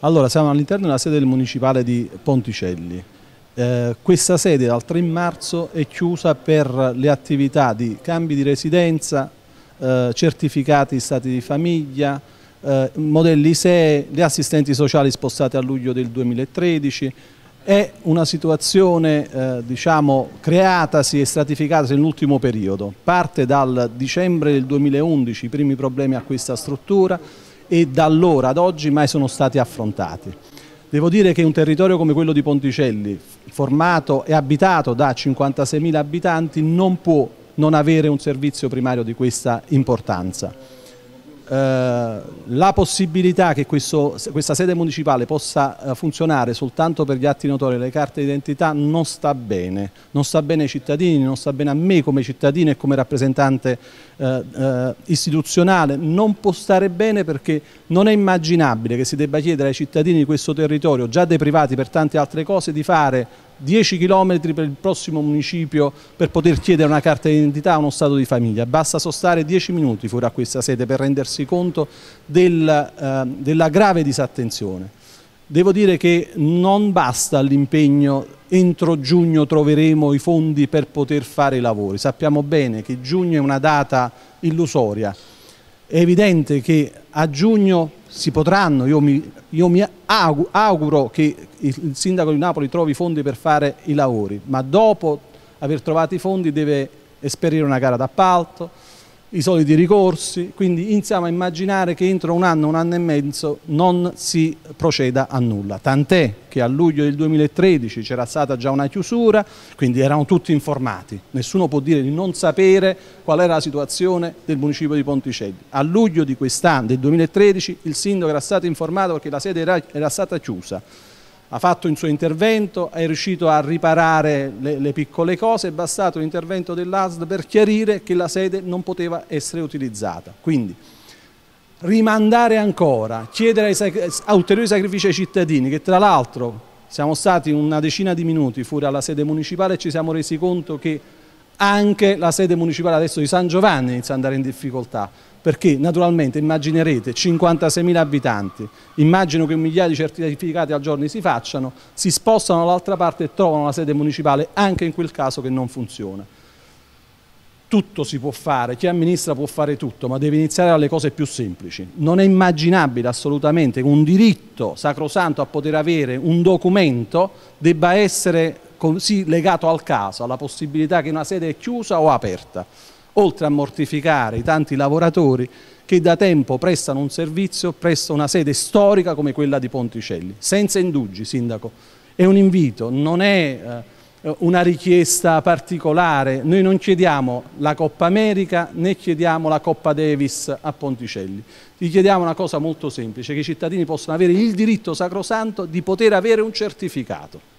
Allora, siamo all'interno della sede del municipale di Ponticelli. Eh, questa sede dal 3 marzo è chiusa per le attività di cambi di residenza, eh, certificati stati di famiglia, eh, modelli ISEE, le assistenti sociali spostate a luglio del 2013, è una situazione eh, diciamo, creatasi e stratificatasi nell'ultimo periodo. Parte dal dicembre del 2011 i primi problemi a questa struttura, e da allora ad oggi mai sono stati affrontati. Devo dire che un territorio come quello di Ponticelli, formato e abitato da 56.000 abitanti, non può non avere un servizio primario di questa importanza. Eh, la possibilità che questo, questa sede municipale possa eh, funzionare soltanto per gli atti notori e le carte d'identità non sta bene, non sta bene ai cittadini, non sta bene a me come cittadino e come rappresentante eh, eh, istituzionale, non può stare bene perché non è immaginabile che si debba chiedere ai cittadini di questo territorio, già deprivati per tante altre cose, di fare 10 km per il prossimo municipio per poter chiedere una carta d'identità o uno stato di famiglia. Basta sostare 10 minuti fuori a questa sede per rendersi conto del, eh, della grave disattenzione. Devo dire che non basta l'impegno entro giugno troveremo i fondi per poter fare i lavori. Sappiamo bene che giugno è una data illusoria. È evidente che a giugno si potranno, io mi, io mi auguro, auguro, che il sindaco di Napoli trovi i fondi per fare i lavori, ma dopo aver trovato i fondi deve esperire una gara d'appalto, i soliti ricorsi, quindi iniziamo a immaginare che entro un anno, un anno e mezzo non si proceda a nulla, tant'è che a luglio del 2013 c'era stata già una chiusura, quindi erano tutti informati, nessuno può dire di non sapere qual era la situazione del municipio di Ponticelli. A luglio di quest'anno, del 2013, il sindaco era stato informato perché la sede era, era stata chiusa ha fatto il suo intervento, è riuscito a riparare le, le piccole cose, è bastato l'intervento dell'ASD per chiarire che la sede non poteva essere utilizzata. Quindi rimandare ancora, chiedere ai, a ulteriori sacrifici ai cittadini, che tra l'altro siamo stati una decina di minuti fuori alla sede municipale e ci siamo resi conto che anche la sede municipale adesso di San Giovanni inizia ad andare in difficoltà, perché naturalmente immaginerete 56.000 abitanti, immagino che un migliaio di certificati al giorno si facciano, si spostano dall'altra parte e trovano la sede municipale anche in quel caso che non funziona. Tutto si può fare, chi amministra può fare tutto, ma deve iniziare dalle cose più semplici. Non è immaginabile assolutamente che un diritto sacrosanto a poter avere un documento debba essere così legato al caso, alla possibilità che una sede è chiusa o aperta, oltre a mortificare i tanti lavoratori che da tempo prestano un servizio presso una sede storica come quella di Ponticelli. Senza indugi, Sindaco, è un invito, non è eh, una richiesta particolare, noi non chiediamo la Coppa America né chiediamo la Coppa Davis a Ponticelli, gli chiediamo una cosa molto semplice, che i cittadini possano avere il diritto sacrosanto di poter avere un certificato.